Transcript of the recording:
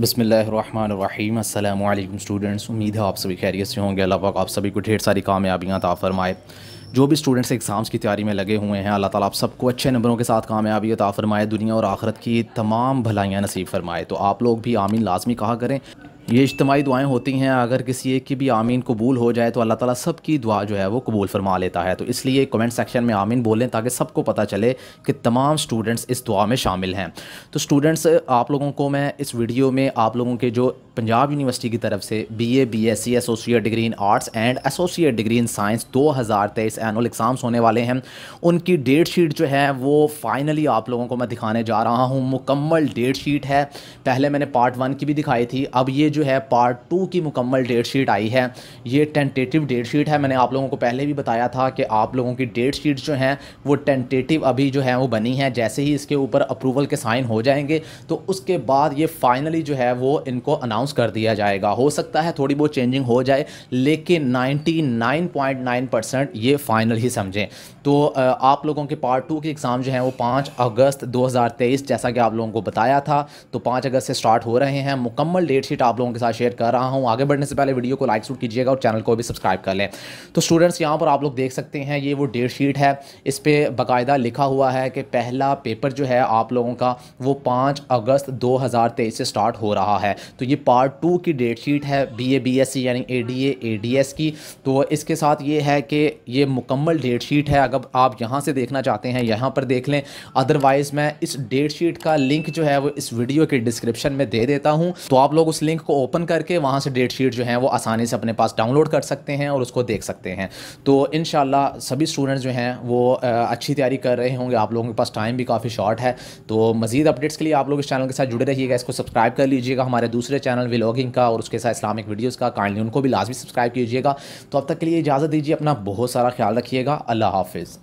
बसमीम अल्लाम स्टूडेंट्स उम्मीद है आप सभी खैरियत से होंगे अल्लाह पाक आप सभी को ढेर सारी कामयाबियाँ ता फरमाए जो भी स्टूडेंट्स एग्ज़ाम्स की तैयारी में लगे हुए हैं अल्लाह ताला आप सबको अच्छे नंबरों के साथ कामयाबी अता फरमाए दुनिया और आखरत की तमाम भलाइयाँ नसीब फरमाए तो आप लोग भी आमीन लाजमी कहा करें ये इज्तमाही दुआएं होती हैं अगर किसी एक की भी आमीन कबूल हो जाए तो अल्लाह ताला सब की दुआ जो है वो कबूल फरमा लेता है तो इसलिए कमेंट सेक्शन में आमीन बोलें ताकि सबको पता चले कि तमाम स्टूडेंट्स इस दुआ में शामिल हैं तो स्टूडेंट्स आप लोगों को मैं इस वीडियो में आप लोगों के जो पंजाब यूनिवर्सिटी की तरफ से BA BSc associate degree in arts and associate degree in science 2023 annual exams होने वाले हैं उनकी डेट शीट जो है वो फाइनली आप लोगों को मैं दिखाने जा रहा हूँ मुकम्मल डेट शीट है पहले मैंने पार्ट वन की भी दिखाई थी अब ये जो है पार्ट टू की मुकम्मल डेट शीट आई है ये टेंटेटिव डेट शीट है मैंने आप लोगों को पहले भी बताया था कि आप लोगों की डेट शीट जो हैं वो टेंटेटिव अभी जो है वो बनी है जैसे ही इसके ऊपर अप्रूवल के साइन हो जाएंगे तो उसके बाद ये फाइनली जो है वो इनको अनाउंस अनाउंस कर दिया जाएगा हो सकता है थोड़ी बहुत चेंजिंग हो जाए लेकिन 99.9 परसेंट ये फाइनल ही समझें तो आप लोगों के पार्ट टू के एग्ज़ाम जो हैं वो पाँच अगस्त 2023 जैसा कि आप लोगों को बताया था तो पाँच अगस्त से स्टार्ट हो रहे हैं मुकम्मल डेट शीट आप लोगों के साथ शेयर कर रहा हूँ आगे बढ़ने से पहले वीडियो को लाइक शूट कीजिएगा और चैनल को भी सब्सक्राइब कर लें तो स्टूडेंट्स यहाँ पर आप लोग देख सकते हैं ये वो डेट शीट है इस पर बाकायदा लिखा हुआ है कि पहला पेपर जो है आप लोगों का वो पाँच अगस्त दो से स्टार्ट हो रहा है तो ये पार्ट टू की डेट शीट है B A B S C यानी A D A A D S की तो इसके साथ ये है कि ये मुकम्मल डेट शीट है अगर आप यहाँ से देखना चाहते हैं यहाँ पर देख लें अदरवाइज़ मैं इस डेट शीट का लिंक जो है वो इस वीडियो के डिस्क्रिप्शन में दे देता हूँ तो आप लोग उस लिंक को ओपन करके वहाँ से डेट शीट जो है वो आसानी से अपने पास डाउनलोड कर सकते हैं और उसको देख सकते हैं तो इन सभी स्टूडेंट्स जो हैं वो अच्छी तैयारी कर रहे होंगे आप लोगों के पास टाइम भी काफ़ी शॉर्ट है तो मज़ीद अपडेट्स के लिए आप लोग इस चैनल के साथ जुड़े रहिएगा इसको सब्सक्राइब कर लीजिएगा हमारे दूसरे चैनल चैनल व्लॉगिंग का और उसके साथ इस्लामिक वीडियोज़ का काइंडली उनको भी लाजमी सब्सक्राइब कीजिएगा तो अब तक के लिए इजाज़त दीजिए अपना बहुत सारा ख्याल रखिएगा अल्लाह हाफिज़